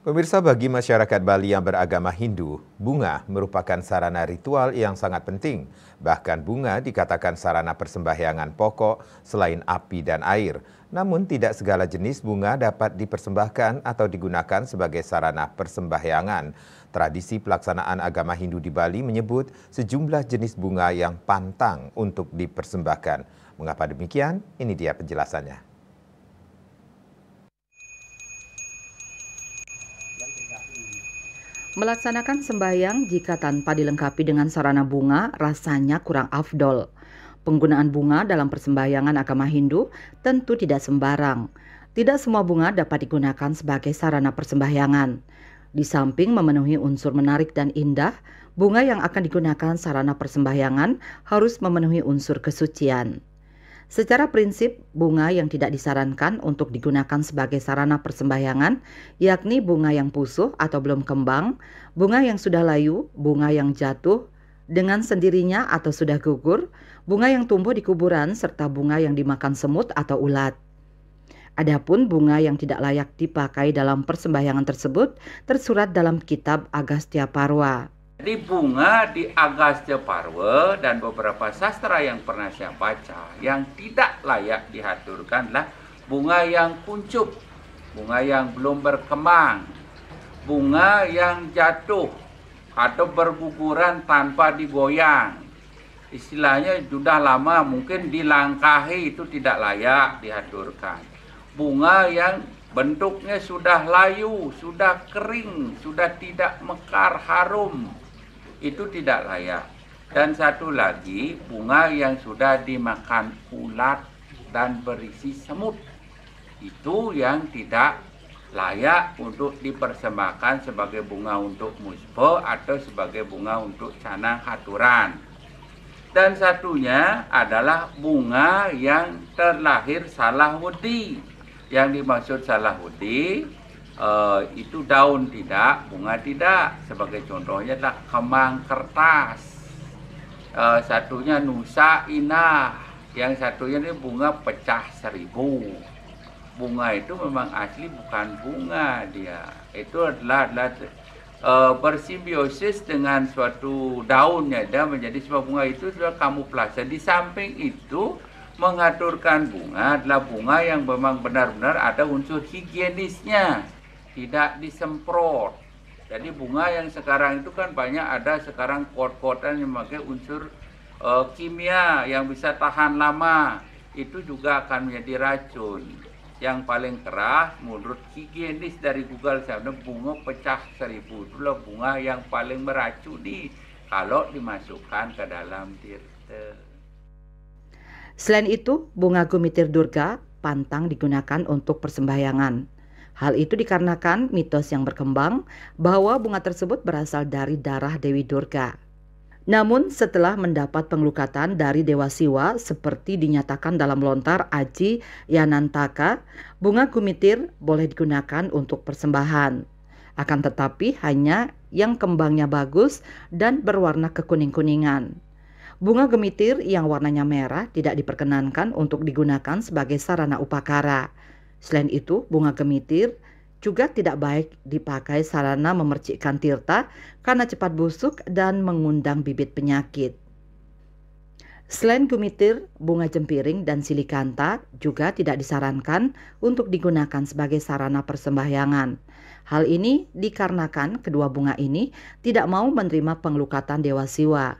Pemirsa bagi masyarakat Bali yang beragama Hindu, bunga merupakan sarana ritual yang sangat penting. Bahkan bunga dikatakan sarana persembahyangan pokok selain api dan air. Namun tidak segala jenis bunga dapat dipersembahkan atau digunakan sebagai sarana persembahyangan. Tradisi pelaksanaan agama Hindu di Bali menyebut sejumlah jenis bunga yang pantang untuk dipersembahkan. Mengapa demikian? Ini dia penjelasannya. Melaksanakan sembahyang jika tanpa dilengkapi dengan sarana bunga rasanya kurang afdol. Penggunaan bunga dalam persembahyangan agama Hindu tentu tidak sembarang. Tidak semua bunga dapat digunakan sebagai sarana persembahyangan. Di samping memenuhi unsur menarik dan indah, bunga yang akan digunakan sarana persembahyangan harus memenuhi unsur kesucian. Secara prinsip, bunga yang tidak disarankan untuk digunakan sebagai sarana persembahyangan, yakni bunga yang pusuh atau belum kembang, bunga yang sudah layu, bunga yang jatuh, dengan sendirinya atau sudah gugur, bunga yang tumbuh di kuburan, serta bunga yang dimakan semut atau ulat. Adapun bunga yang tidak layak dipakai dalam persembahyangan tersebut tersurat dalam kitab Agastya Parwa. Jadi bunga di Agastya parwe dan beberapa sastra yang pernah saya baca yang tidak layak dihaturkanlah bunga yang kuncup, bunga yang belum berkembang, bunga yang jatuh atau berguguran tanpa digoyang. Istilahnya sudah lama mungkin dilangkahi itu tidak layak dihaturkan. Bunga yang bentuknya sudah layu, sudah kering, sudah tidak mekar harum itu tidak layak. Dan satu lagi, bunga yang sudah dimakan ulat dan berisi semut. Itu yang tidak layak untuk dipersembahkan sebagai bunga untuk musbo atau sebagai bunga untuk canang haturan. Dan satunya adalah bunga yang terlahir salah hudi. Yang dimaksud salah hudi uh, itu daun tidak, bunga tidak. Sebagai contohnya adalah kemang kertas. Uh, satunya nusa inah, yang satunya ini bunga pecah seribu. Bunga itu memang asli bukan bunga dia. Itu adalah, adalah uh, bersimbiosis dengan suatu daunnya dan menjadi sebuah bunga itu sudah kamuflase. Di samping itu mengaturkan bunga adalah bunga yang memang benar-benar ada unsur higienisnya tidak disemprot. Jadi bunga yang sekarang itu kan banyak ada sekarang kot-kotan yang memakai unsur e, kimia yang bisa tahan lama. Itu juga akan menjadi racun. Yang paling keras menurut higienis dari Google saya bunga pecah seribu itulah bunga yang paling meracuni kalau dimasukkan ke dalam tirte. Selain itu, bunga gumitir durga pantang digunakan untuk persembahyangan. Hal itu dikarenakan mitos yang berkembang bahwa bunga tersebut berasal dari darah Dewi Durga. Namun setelah mendapat penglukatan dari Dewa Siwa seperti dinyatakan dalam lontar Aji Yanantaka, bunga kumitir boleh digunakan untuk persembahan. Akan tetapi hanya yang kembangnya bagus dan berwarna kekuning-kuningan. Bunga gemitir yang warnanya merah tidak diperkenankan untuk digunakan sebagai sarana upakara Selain itu, bunga kemitir juga tidak baik dipakai sarana memercikkan tirta karena cepat busuk dan mengundang bibit penyakit. Selain kemitir, bunga jempiring dan silikanta juga tidak disarankan untuk digunakan sebagai sarana persembahyangan. Hal ini dikarenakan kedua bunga ini tidak mau menerima pengelukatan dewa siwa.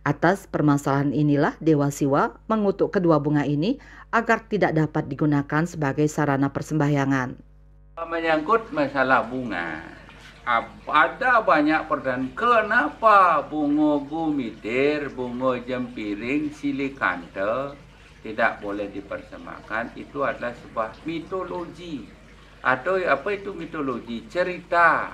Atas permasalahan inilah Dewa Siwa mengutuk kedua bunga ini agar tidak dapat digunakan sebagai sarana persembahyangan. Menyangkut masalah bunga, ada banyak pertanyaan. Kenapa bunga gumitir, bunga jempiring, silikante tidak boleh dipersembahkan? Itu adalah sebuah mitologi atau apa itu mitologi cerita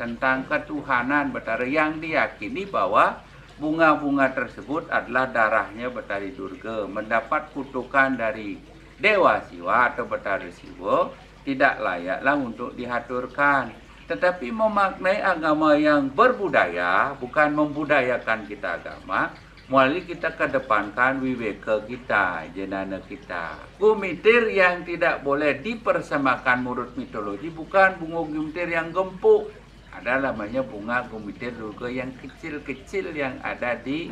tentang ketuhanan betara yang diyakini bahwa bunga-bunga tersebut adalah darahnya Betari Durga mendapat kutukan dari Dewa Siwa atau Betari Siwa tidak layaklah untuk dihaturkan tetapi memaknai agama yang berbudaya bukan membudayakan kita agama melalui kita kedepankan ke kita, jenana kita. Gumitir yang tidak boleh dipersamakan menurut mitologi bukan bunga gumitir yang gempuk, ada namanya bunga gumitir durga yang kecil-kecil yang ada di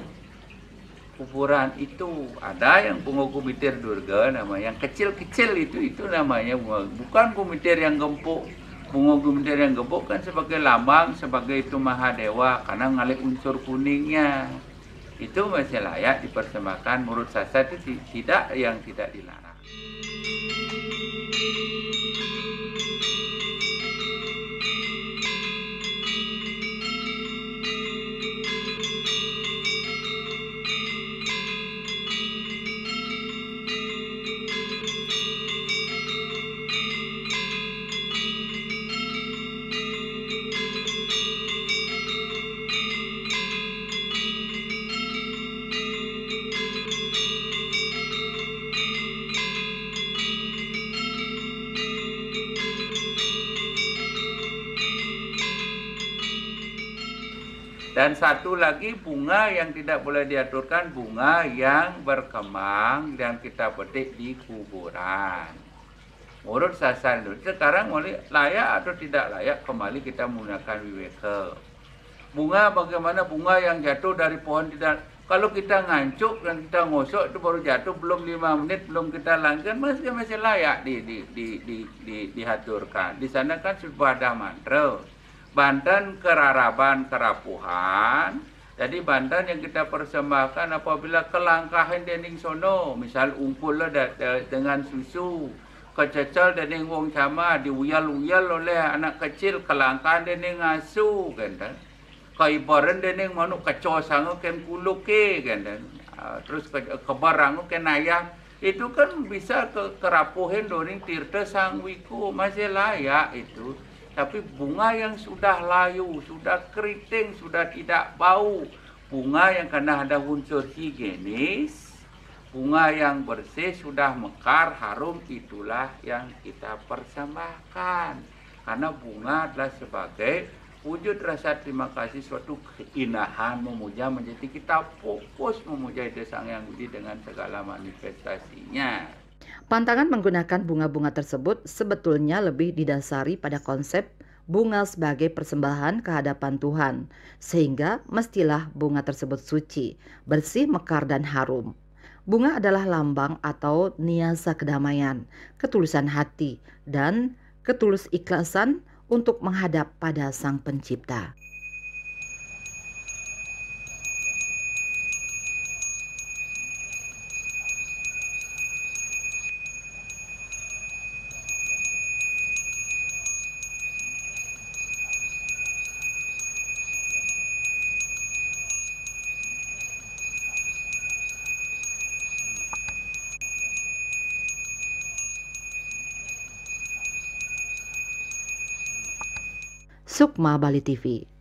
kuburan itu ada yang bunga gumitir durga nama yang kecil-kecil itu itu namanya bunga bukan gumitir yang gempuk bunga gumitir yang gempuk kan sebagai lambang sebagai itu mahadewa karena ngalik unsur kuningnya itu masih layak dipersembahkan menurut saya itu tidak yang tidak dilarang Dan satu lagi bunga yang tidak boleh diaturkan bunga yang berkembang dan kita petik di kuburan. Menurut sasaran itu sekarang mulai layak atau tidak layak kembali kita menggunakan wiweke. Bunga bagaimana bunga yang jatuh dari pohon tidak kalau kita ngancuk dan kita ngosok itu baru jatuh belum lima menit belum kita langkan masih masih layak di di di di, di dihaturkan. Di sana kan sudah ada mantra. Banten keraraban kerapuhan jadi Banten yang kita persembahkan apabila kelangkahan dening sono misal umpul dengan susu kececel dening wong sama diuyal-uyal oleh anak kecil kelangkahan dening asu kan dan kaibaran dening manuk kecoh sangu kem kuluke kan, kan. Ah, terus kebarangu kem ayah itu kan bisa ke kerapuhin doring tirta sang wiku masih layak itu tapi bunga yang sudah layu, sudah keriting, sudah tidak bau, bunga yang karena ada unsur higienis, bunga yang bersih sudah mekar harum itulah yang kita persembahkan. Karena bunga adalah sebagai wujud rasa terima kasih suatu keinahan memuja menjadi kita fokus memuja ide sang yang budi dengan segala manifestasinya. Pantangan menggunakan bunga-bunga tersebut sebetulnya lebih didasari pada konsep bunga sebagai persembahan kehadapan Tuhan, sehingga mestilah bunga tersebut suci, bersih, mekar, dan harum. Bunga adalah lambang atau niasa kedamaian, ketulusan hati, dan ketulus ikhlasan untuk menghadap pada Sang Pencipta. Sukma Bali TV.